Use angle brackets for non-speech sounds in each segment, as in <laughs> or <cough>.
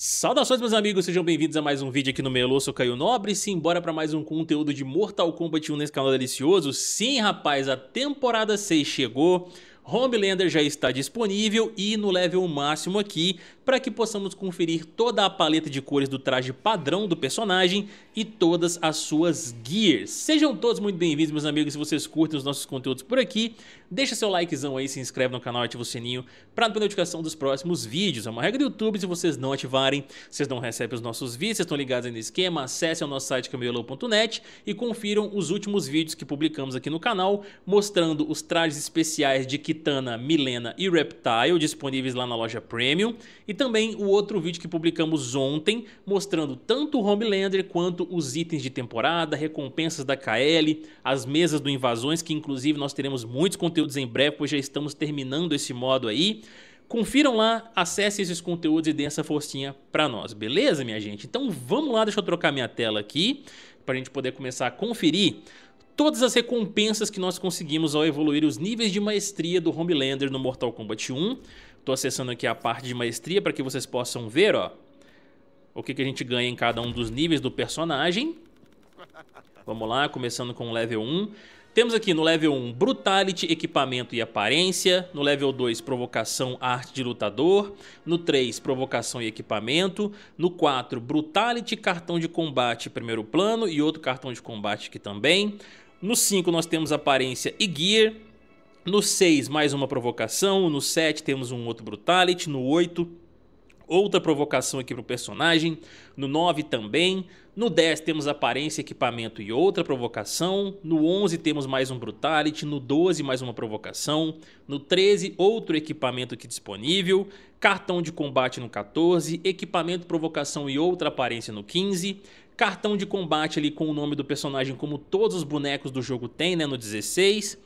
Saudações meus amigos, sejam bem-vindos a mais um vídeo aqui no Melô, sou Caio Nobre se embora para mais um conteúdo de Mortal Kombat 1 nesse canal delicioso. Sim rapaz, a temporada 6 chegou, Homelander já está disponível e no level máximo aqui para que possamos conferir toda a paleta de cores do traje padrão do personagem e todas as suas gears. Sejam todos muito bem-vindos, meus amigos, se vocês curtem os nossos conteúdos por aqui, deixa seu likezão aí, se inscreve no canal, e ativa o sininho para não perder notificação dos próximos vídeos. É uma regra do YouTube, se vocês não ativarem, vocês não recebem os nossos vídeos, vocês estão ligados aí no esquema, acessem o nosso site camelo.net e confiram os últimos vídeos que publicamos aqui no canal, mostrando os trajes especiais de Kitana, Milena e Reptile disponíveis lá na loja Premium e também o outro vídeo que publicamos ontem, mostrando tanto o Homelander quanto os itens de temporada, recompensas da KL, as mesas do Invasões, que inclusive nós teremos muitos conteúdos em breve, pois já estamos terminando esse modo aí. Confiram lá, acesse esses conteúdos e dê essa forcinha pra nós, beleza, minha gente? Então vamos lá, deixa eu trocar minha tela aqui, pra gente poder começar a conferir todas as recompensas que nós conseguimos ao evoluir os níveis de maestria do Homelander no Mortal Kombat 1. Estou acessando aqui a parte de maestria para que vocês possam ver, ó. O que, que a gente ganha em cada um dos níveis do personagem. Vamos lá, começando com o level 1. Temos aqui no level 1 Brutality, equipamento e aparência. No level 2, provocação, arte de lutador. No 3, provocação e equipamento. No 4, Brutality, cartão de combate primeiro plano e outro cartão de combate aqui também. No 5, nós temos aparência e gear. No 6, mais uma provocação. No 7, temos um outro Brutality. No 8, outra provocação aqui para o personagem. No 9, também. No 10, temos aparência, equipamento e outra provocação. No 11, temos mais um Brutality. No 12, mais uma provocação. No 13, outro equipamento aqui disponível. Cartão de combate no 14. Equipamento, provocação e outra aparência no 15 cartão de combate ali com o nome do personagem, como todos os bonecos do jogo têm, né, no 16.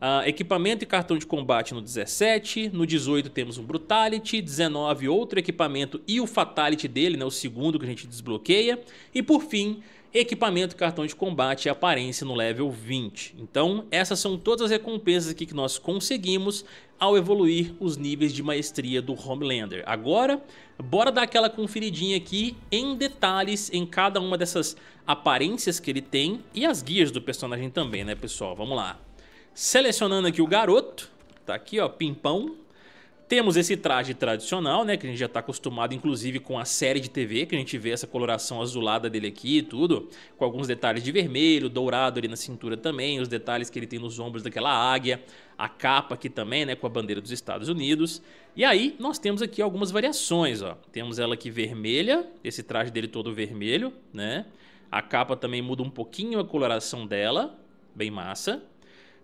Uh, equipamento e cartão de combate no 17, no 18 temos um Brutality, 19 outro equipamento e o Fatality dele, né, o segundo que a gente desbloqueia, e por fim, equipamento, cartão de combate e aparência no level 20. Então, essas são todas as recompensas aqui que nós conseguimos ao evoluir os níveis de maestria do Homelander. Agora, bora dar aquela conferidinha aqui em detalhes em cada uma dessas aparências que ele tem e as guias do personagem também, né, pessoal? Vamos lá. Selecionando aqui o garoto, tá aqui ó, pimpão. Temos esse traje tradicional, né, que a gente já tá acostumado inclusive com a série de TV, que a gente vê essa coloração azulada dele aqui e tudo, com alguns detalhes de vermelho, dourado ali na cintura também, os detalhes que ele tem nos ombros daquela águia, a capa aqui também, né, com a bandeira dos Estados Unidos. E aí nós temos aqui algumas variações, ó. Temos ela aqui vermelha, esse traje dele todo vermelho, né? A capa também muda um pouquinho a coloração dela, bem massa.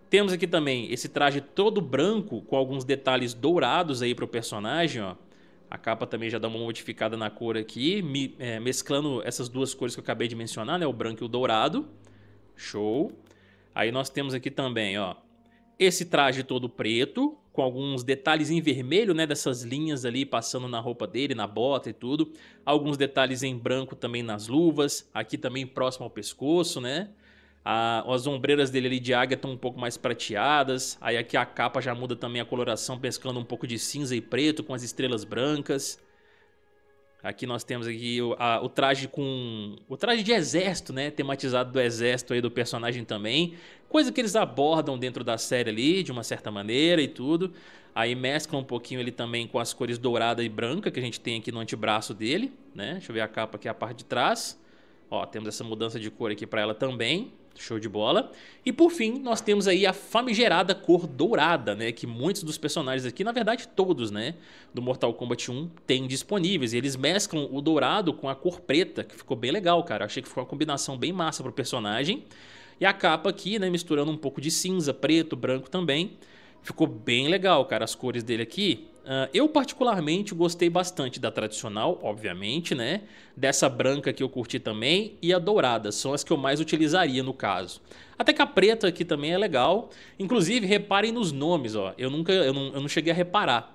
Temos aqui também esse traje todo branco, com alguns detalhes dourados aí para o personagem, ó. A capa também já dá uma modificada na cor aqui, me, é, mesclando essas duas cores que eu acabei de mencionar, né? O branco e o dourado. Show. Aí nós temos aqui também, ó, esse traje todo preto, com alguns detalhes em vermelho, né, dessas linhas ali passando na roupa dele, na bota e tudo. Alguns detalhes em branco também nas luvas, aqui também próximo ao pescoço, né? as ombreiras dele ali de águia estão um pouco mais prateadas. Aí aqui a capa já muda também a coloração, pescando um pouco de cinza e preto com as estrelas brancas. Aqui nós temos aqui o, a, o traje com o traje de exército, né, tematizado do exército aí do personagem também, coisa que eles abordam dentro da série ali de uma certa maneira e tudo. Aí mescla um pouquinho ele também com as cores dourada e branca que a gente tem aqui no antebraço dele, né? Deixa eu ver a capa aqui a parte de trás. Ó, temos essa mudança de cor aqui para ela também. Show de bola. E por fim, nós temos aí a famigerada cor dourada, né? Que muitos dos personagens aqui, na verdade todos, né? Do Mortal Kombat 1 têm disponíveis. E eles mesclam o dourado com a cor preta, que ficou bem legal, cara. Achei que ficou uma combinação bem massa pro personagem. E a capa aqui, né? Misturando um pouco de cinza, preto, branco também. Ficou bem legal, cara, as cores dele aqui. Uh, eu particularmente gostei bastante da tradicional, obviamente, né? Dessa branca que eu curti também e a dourada, são as que eu mais utilizaria no caso. Até que a preta aqui também é legal. Inclusive, reparem nos nomes, ó. Eu nunca, eu não, eu não cheguei a reparar.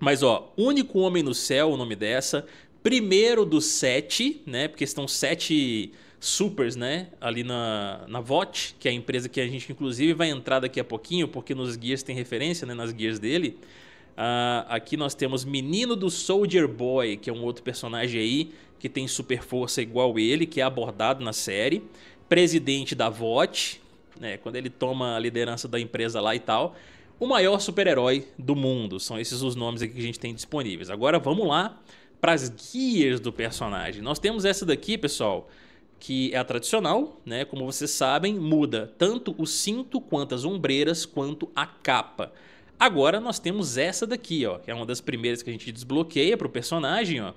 Mas, ó, Único Homem no Céu, o nome dessa. Primeiro dos sete, né? Porque estão sete supers, né? Ali na, na VOT, que é a empresa que a gente inclusive vai entrar daqui a pouquinho, porque nos guias tem referência, né? Nas guias dele. Uh, aqui nós temos Menino do Soldier Boy, que é um outro personagem aí que tem super força igual ele, que é abordado na série. Presidente da VOT, né? Quando ele toma a liderança da empresa lá e tal. O maior super-herói do mundo. São esses os nomes aqui que a gente tem disponíveis. Agora vamos lá para as guias do personagem. Nós temos essa daqui, pessoal que é a tradicional, né? Como vocês sabem, muda tanto o cinto quanto as ombreiras quanto a capa. Agora nós temos essa daqui, ó, que é uma das primeiras que a gente desbloqueia para o personagem, ó,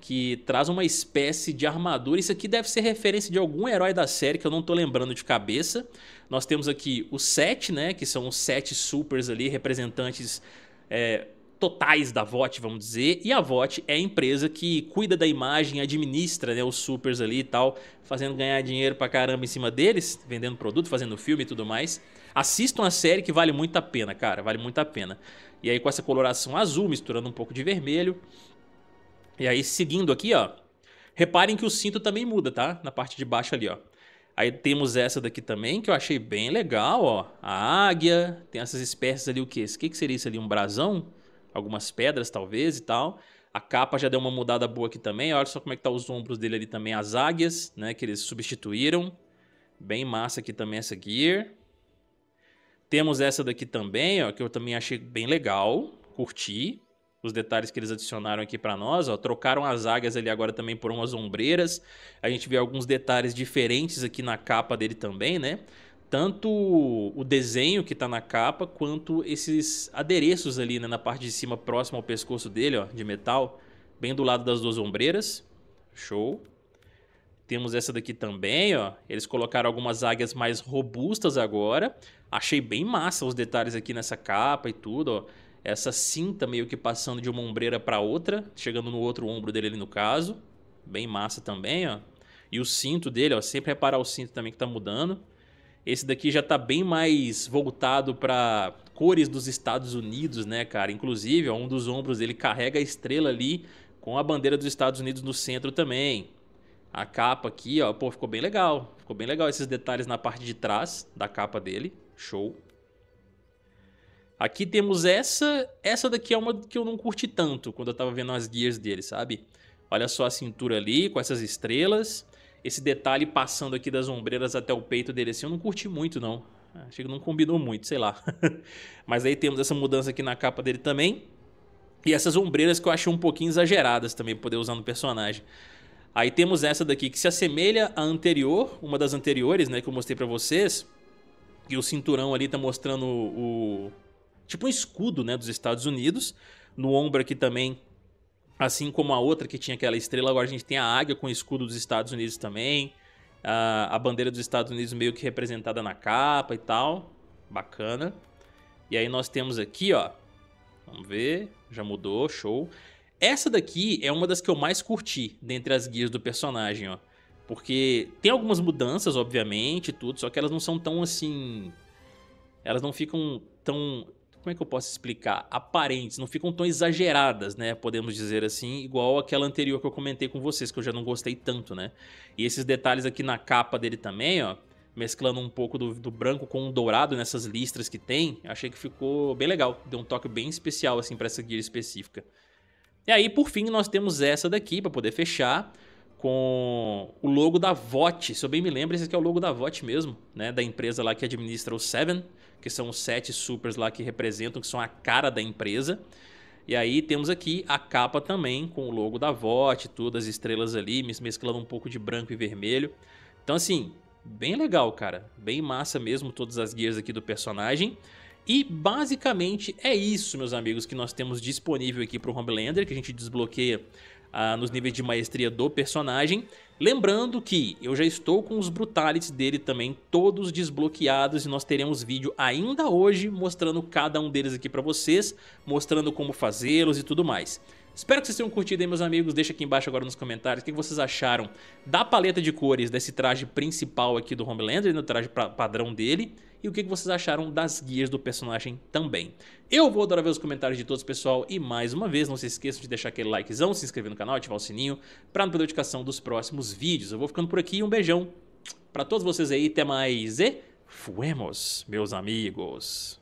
que traz uma espécie de armadura. Isso aqui deve ser referência de algum herói da série que eu não estou lembrando de cabeça. Nós temos aqui os sete, né, que são os sete supers ali, representantes é, totais da VOT, vamos dizer, e a VOT é a empresa que cuida da imagem, administra né, os supers ali e tal, fazendo ganhar dinheiro pra caramba em cima deles, vendendo produto, fazendo filme e tudo mais. Assistam a série que vale muito a pena, cara, vale muito a pena. E aí com essa coloração azul, misturando um pouco de vermelho. E aí seguindo aqui, ó, reparem que o cinto também muda, tá? Na parte de baixo ali, ó. Aí temos essa daqui também, que eu achei bem legal, ó. A águia, tem essas espécies ali, o que? O que seria isso ali? Um brasão? algumas pedras, talvez, e tal. A capa já deu uma mudada boa aqui também. Olha só como é que tá os ombros dele ali também. As águias, né? Que eles substituíram. Bem massa aqui também essa gear. Temos essa daqui também, ó. Que eu também achei bem legal. Curti. Os detalhes que eles adicionaram aqui para nós, ó. Trocaram as águias ali agora também por umas ombreiras. A gente vê alguns detalhes diferentes aqui na capa dele também, né? tanto o desenho que está na capa, quanto esses adereços ali né, na parte de cima, próximo ao pescoço dele, ó, de metal, bem do lado das duas ombreiras. Show. Temos essa daqui também, ó. Eles colocaram algumas águias mais robustas agora. Achei bem massa os detalhes aqui nessa capa e tudo, ó. Essa cinta meio que passando de uma ombreira para outra, chegando no outro ombro dele ali no caso. Bem massa também, ó. E o cinto dele, ó, sempre reparar o cinto também que tá mudando. Esse daqui já tá bem mais voltado para cores dos Estados Unidos, né, cara? Inclusive, um dos ombros ele carrega a estrela ali com a bandeira dos Estados Unidos no centro também. A capa aqui, ó, pô, ficou bem legal. Ficou bem legal esses detalhes na parte de trás da capa dele. Show. Aqui temos essa. Essa daqui é uma que eu não curti tanto quando eu tava vendo as guias dele, sabe? Olha só a cintura ali com essas estrelas esse detalhe passando aqui das ombreiras até o peito dele assim, eu não curti muito não. Achei que não combinou muito, sei lá. <laughs> Mas aí temos essa mudança aqui na capa dele também. E essas ombreiras que eu achei um pouquinho exageradas também poder usar no personagem. Aí temos essa daqui que se assemelha à anterior, uma das anteriores, né, que eu mostrei para vocês. E o cinturão ali tá mostrando o tipo um escudo, né, dos Estados Unidos. No ombro aqui também Assim como a outra que tinha aquela estrela, agora a gente tem a águia com o escudo dos Estados Unidos também. A, a bandeira dos Estados Unidos meio que representada na capa e tal. Bacana. E aí nós temos aqui, ó. Vamos ver. Já mudou, show. Essa daqui é uma das que eu mais curti dentre as guias do personagem, ó. Porque tem algumas mudanças, obviamente, tudo, só que elas não são tão assim. Elas não ficam tão como é que eu posso explicar? Aparentes, não ficam tão exageradas, né? Podemos dizer assim, igual aquela anterior que eu comentei com vocês, que eu já não gostei tanto, né? E esses detalhes aqui na capa dele também, ó, mesclando um pouco do, do branco com o dourado nessas listras que tem, achei que ficou bem legal, deu um toque bem especial assim para essa guia específica. E aí, por fim, nós temos essa daqui para poder fechar com o logo da VOT. Se eu bem me lembro, esse aqui é o logo da VOT mesmo, né? Da empresa lá que administra o Seven que são os sete supers lá que representam, que são a cara da empresa. E aí temos aqui a capa também, com o logo da VOT, todas as estrelas ali, mesclando um pouco de branco e vermelho. Então, assim, bem legal, cara. Bem massa mesmo todas as guias aqui do personagem. E basicamente é isso, meus amigos, que nós temos disponível aqui para o Homelander, que a gente desbloqueia ah, nos níveis de maestria do personagem. Lembrando que eu já estou com os brutalities dele também todos desbloqueados e nós teremos vídeo ainda hoje mostrando cada um deles aqui para vocês, mostrando como fazê-los e tudo mais. Espero que vocês tenham curtido aí, meus amigos. Deixa aqui embaixo agora nos comentários o que vocês acharam da paleta de cores desse traje principal aqui do Homelander, no né, traje padrão dele, e o que vocês acharam das guias do personagem também. Eu vou adorar ver os comentários de todos, pessoal, e mais uma vez, não se esqueçam de deixar aquele likezão, se inscrever no canal, ativar o sininho, pra não perder a notificação dos próximos vídeos. Eu vou ficando por aqui, um beijão pra todos vocês aí, até mais e fuemos, meus amigos!